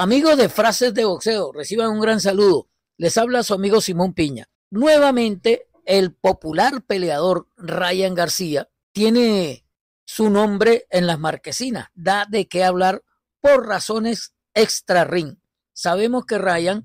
Amigos de Frases de Boxeo, reciban un gran saludo. Les habla su amigo Simón Piña. Nuevamente, el popular peleador Ryan García tiene su nombre en las marquesinas. Da de qué hablar por razones extra ring. Sabemos que Ryan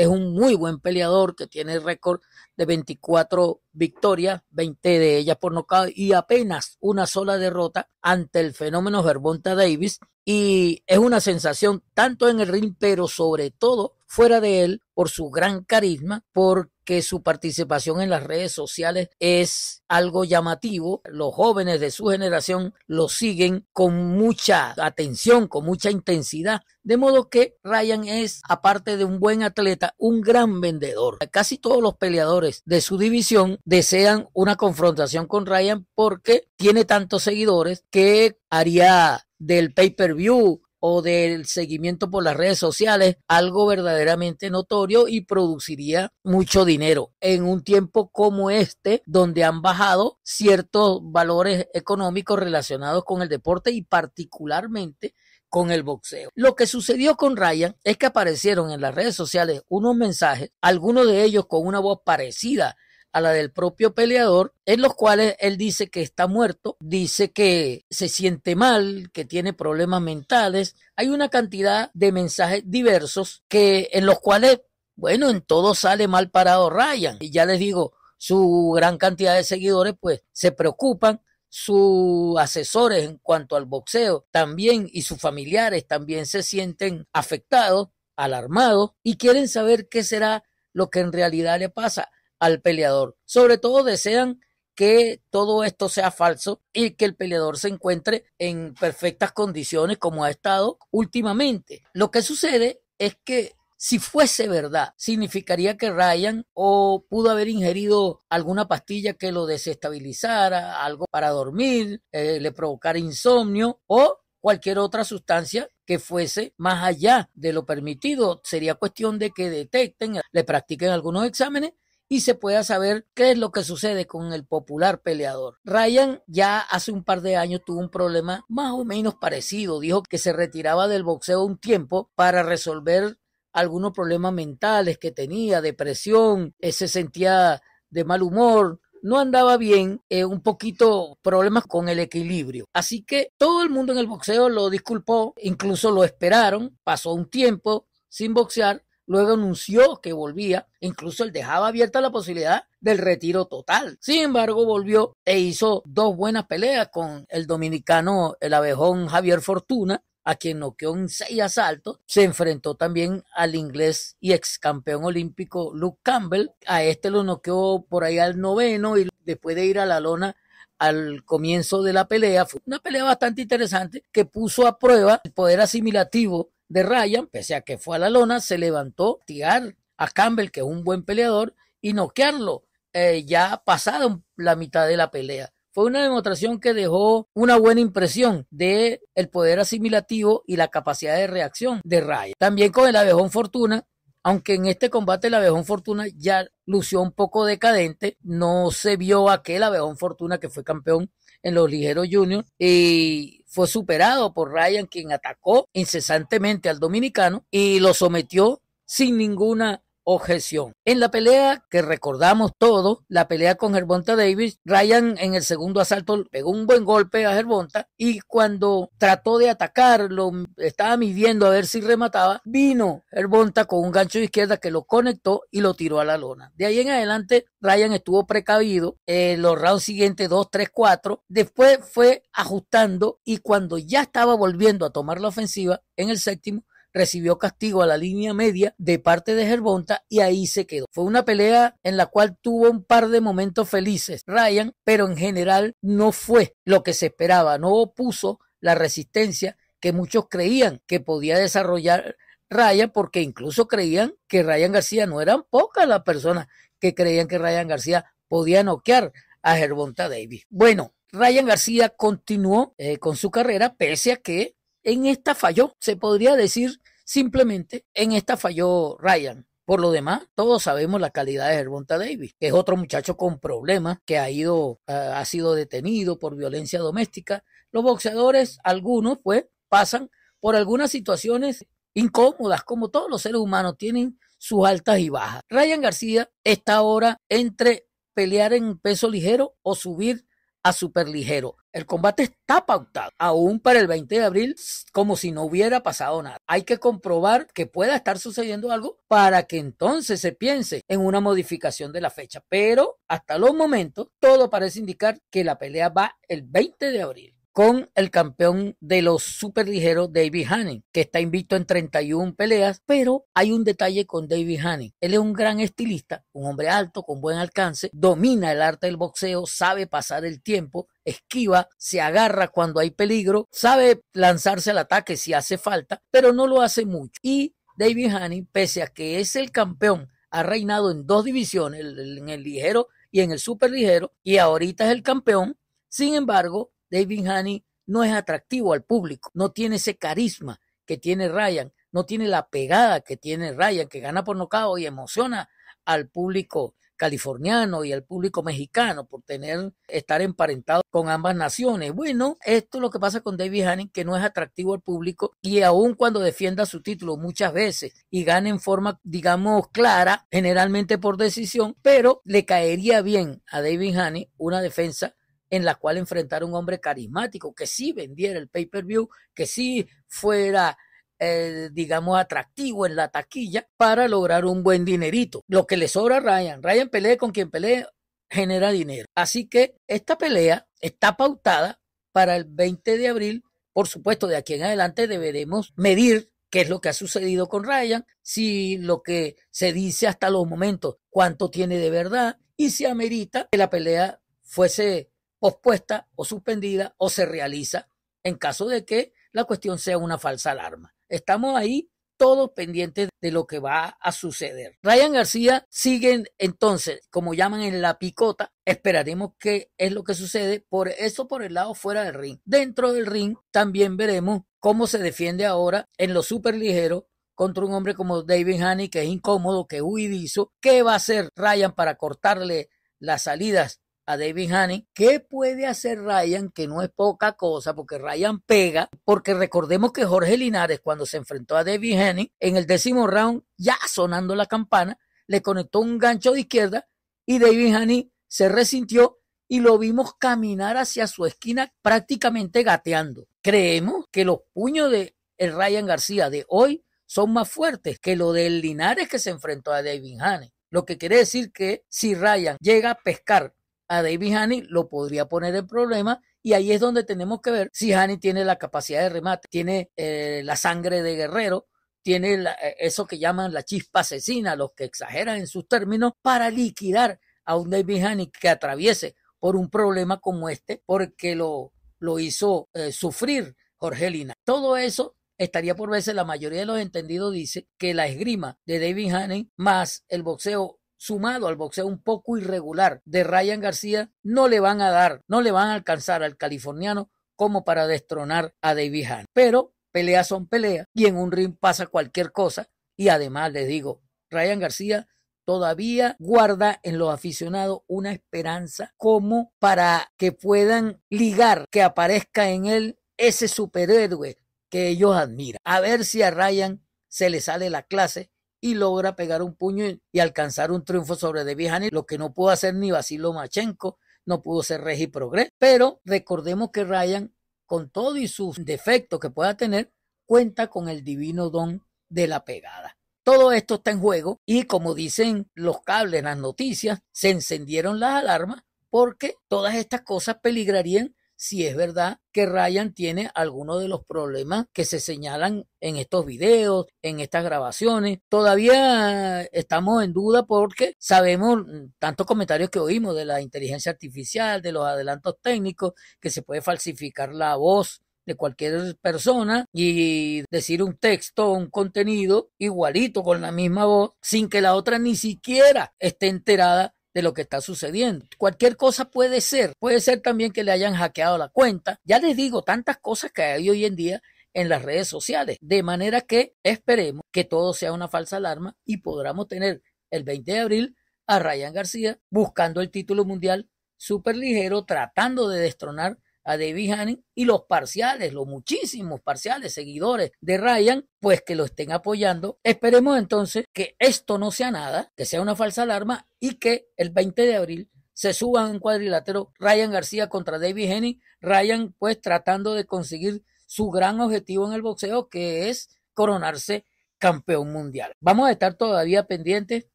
es un muy buen peleador que tiene el récord de 24 victorias, 20 de ellas por nocaut y apenas una sola derrota ante el fenómeno Gervonta Davis. Y es una sensación tanto en el ring, pero sobre todo fuera de él, por su gran carisma, por su participación en las redes sociales es algo llamativo. Los jóvenes de su generación lo siguen con mucha atención, con mucha intensidad. De modo que Ryan es, aparte de un buen atleta, un gran vendedor. Casi todos los peleadores de su división desean una confrontación con Ryan porque tiene tantos seguidores que haría del pay-per-view o del seguimiento por las redes sociales, algo verdaderamente notorio y produciría mucho dinero en un tiempo como este, donde han bajado ciertos valores económicos relacionados con el deporte y particularmente con el boxeo. Lo que sucedió con Ryan es que aparecieron en las redes sociales unos mensajes, algunos de ellos con una voz parecida a la del propio peleador, en los cuales él dice que está muerto, dice que se siente mal, que tiene problemas mentales. Hay una cantidad de mensajes diversos que en los cuales, bueno, en todo sale mal parado Ryan. Y ya les digo, su gran cantidad de seguidores pues se preocupan sus asesores en cuanto al boxeo también y sus familiares también se sienten afectados, alarmados y quieren saber qué será lo que en realidad le pasa al peleador. Sobre todo desean que todo esto sea falso y que el peleador se encuentre en perfectas condiciones como ha estado últimamente. Lo que sucede es que si fuese verdad, significaría que Ryan o pudo haber ingerido alguna pastilla que lo desestabilizara, algo para dormir, eh, le provocara insomnio o cualquier otra sustancia que fuese más allá de lo permitido. Sería cuestión de que detecten, le practiquen algunos exámenes y se pueda saber qué es lo que sucede con el popular peleador. Ryan ya hace un par de años tuvo un problema más o menos parecido. Dijo que se retiraba del boxeo un tiempo para resolver algunos problemas mentales que tenía, depresión, eh, se sentía de mal humor, no andaba bien, eh, un poquito problemas con el equilibrio. Así que todo el mundo en el boxeo lo disculpó, incluso lo esperaron, pasó un tiempo sin boxear Luego anunció que volvía, incluso él dejaba abierta la posibilidad del retiro total. Sin embargo, volvió e hizo dos buenas peleas con el dominicano, el abejón Javier Fortuna, a quien noqueó en seis asaltos, se enfrentó también al inglés y ex campeón olímpico Luke Campbell. A este lo noqueó por ahí al noveno y después de ir a la lona al comienzo de la pelea. Fue una pelea bastante interesante que puso a prueba el poder asimilativo de Ryan, pese a que fue a la lona, se levantó, tirar a Campbell, que es un buen peleador, y noquearlo eh, ya pasado la mitad de la pelea. Fue una demostración que dejó una buena impresión de el poder asimilativo y la capacidad de reacción de Ryan. También con el abejón Fortuna, aunque en este combate el abejón Fortuna ya lució un poco decadente, no se vio aquel abejón Fortuna que fue campeón en los ligeros juniors y fue superado por Ryan quien atacó incesantemente al dominicano y lo sometió sin ninguna objeción. En la pelea que recordamos todos, la pelea con Gervonta Davis, Ryan en el segundo asalto pegó un buen golpe a Gervonta y cuando trató de atacarlo, estaba midiendo a ver si remataba, vino Gervonta con un gancho de izquierda que lo conectó y lo tiró a la lona. De ahí en adelante, Ryan estuvo precavido, en eh, los rounds siguientes 2, 3, 4, después fue ajustando y cuando ya estaba volviendo a tomar la ofensiva en el séptimo, recibió castigo a la línea media de parte de Gervonta y ahí se quedó. Fue una pelea en la cual tuvo un par de momentos felices Ryan, pero en general no fue lo que se esperaba, no opuso la resistencia que muchos creían que podía desarrollar Ryan, porque incluso creían que Ryan García no eran pocas las personas que creían que Ryan García podía noquear a Gervonta Davis. Bueno, Ryan García continuó eh, con su carrera pese a que en esta falló. Se podría decir Simplemente en esta falló Ryan. Por lo demás, todos sabemos la calidad de Herbonta Davis, que es otro muchacho con problemas, que ha ido, eh, ha sido detenido por violencia doméstica. Los boxeadores, algunos, pues, pasan por algunas situaciones incómodas, como todos los seres humanos, tienen sus altas y bajas. Ryan García está ahora entre pelear en peso ligero o subir a ligero El combate está pautado aún para el 20 de abril como si no hubiera pasado nada. Hay que comprobar que pueda estar sucediendo algo para que entonces se piense en una modificación de la fecha. Pero hasta los momentos todo parece indicar que la pelea va el 20 de abril con el campeón de los superligeros David Haney, que está invicto en 31 peleas, pero hay un detalle con David Haney. Él es un gran estilista, un hombre alto, con buen alcance, domina el arte del boxeo, sabe pasar el tiempo, esquiva, se agarra cuando hay peligro, sabe lanzarse al ataque si hace falta, pero no lo hace mucho. Y David Haney, pese a que es el campeón, ha reinado en dos divisiones, en el ligero y en el superligero, y ahorita es el campeón, sin embargo, David Haney no es atractivo al público, no tiene ese carisma que tiene Ryan, no tiene la pegada que tiene Ryan, que gana por nocao y emociona al público californiano y al público mexicano por tener estar emparentado con ambas naciones. Bueno, esto es lo que pasa con David Haney, que no es atractivo al público y aun cuando defienda su título muchas veces y gane en forma, digamos, clara, generalmente por decisión, pero le caería bien a David Haney una defensa en la cual enfrentar a un hombre carismático que sí vendiera el pay-per-view, que sí fuera eh, digamos, atractivo en la taquilla para lograr un buen dinerito. Lo que le sobra a Ryan. Ryan pelea con quien pelea, genera dinero. Así que esta pelea está pautada para el 20 de abril. Por supuesto, de aquí en adelante deberemos medir qué es lo que ha sucedido con Ryan, si lo que se dice hasta los momentos, cuánto tiene de verdad y si amerita que la pelea fuese pospuesta o suspendida o se realiza en caso de que la cuestión sea una falsa alarma. Estamos ahí todos pendientes de lo que va a suceder. Ryan García sigue entonces, como llaman en la picota, esperaremos qué es lo que sucede, por eso por el lado fuera del ring. Dentro del ring también veremos cómo se defiende ahora en lo súper ligero contra un hombre como David Haney, que es incómodo, que es huidizo. ¿Qué va a hacer Ryan para cortarle las salidas a David Haney. ¿Qué puede hacer Ryan? Que no es poca cosa, porque Ryan pega, porque recordemos que Jorge Linares, cuando se enfrentó a David Haney, en el décimo round, ya sonando la campana, le conectó un gancho de izquierda y David Haney se resintió y lo vimos caminar hacia su esquina prácticamente gateando. Creemos que los puños de el Ryan García de hoy son más fuertes que lo del Linares que se enfrentó a David Haney. Lo que quiere decir que si Ryan llega a pescar a David Haney lo podría poner en problema y ahí es donde tenemos que ver si Haney tiene la capacidad de remate, tiene eh, la sangre de guerrero, tiene eh, eso que llaman la chispa asesina, los que exageran en sus términos, para liquidar a un David Haney que atraviese por un problema como este, porque lo, lo hizo eh, sufrir Jorgelina. Todo eso estaría por verse, la mayoría de los entendidos dice que la esgrima de David Haney más el boxeo sumado al boxeo un poco irregular de Ryan García, no le van a dar, no le van a alcanzar al californiano como para destronar a David Pero peleas son peleas y en un ring pasa cualquier cosa. Y además les digo, Ryan García todavía guarda en los aficionados una esperanza como para que puedan ligar, que aparezca en él ese superhéroe que ellos admiran. A ver si a Ryan se le sale la clase y logra pegar un puño y, alcanzar un triunfo sobre Devijani, lo que no pudo hacer ni Basilo Machenko, no pudo ser Regi Progre. Pero recordemos que Ryan, con todo y sus defectos que pueda tener, cuenta con el divino don de la pegada. Todo esto está en juego y como dicen los cables, las noticias, se encendieron las alarmas porque todas estas cosas peligrarían si es verdad que Ryan tiene alguno de los problemas que se señalan en estos videos, en estas grabaciones. Todavía estamos en duda porque sabemos mm, tantos comentarios que oímos de la inteligencia artificial, de los adelantos técnicos, que se puede falsificar la voz de cualquier persona y decir un texto, un contenido igualito con la misma voz, sin que la otra ni siquiera esté enterada de lo que está sucediendo. Cualquier cosa puede ser, puede ser también que le hayan hackeado la cuenta. Ya les digo, tantas cosas que hay hoy en día en las redes sociales. De manera que esperemos que todo sea una falsa alarma y podamos tener el 20 de abril a Ryan García buscando el título mundial súper ligero, tratando de destronar a David Hanning y los parciales, los muchísimos parciales seguidores de Ryan, pues que lo estén apoyando. Esperemos entonces que esto no sea nada, que sea una falsa alarma y que el 20 de abril se suba en cuadrilátero Ryan García contra David Hanning. Ryan pues tratando de conseguir su gran objetivo en el boxeo que es coronarse campeón mundial. Vamos a estar todavía pendientes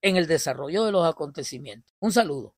en el desarrollo de los acontecimientos. Un saludo.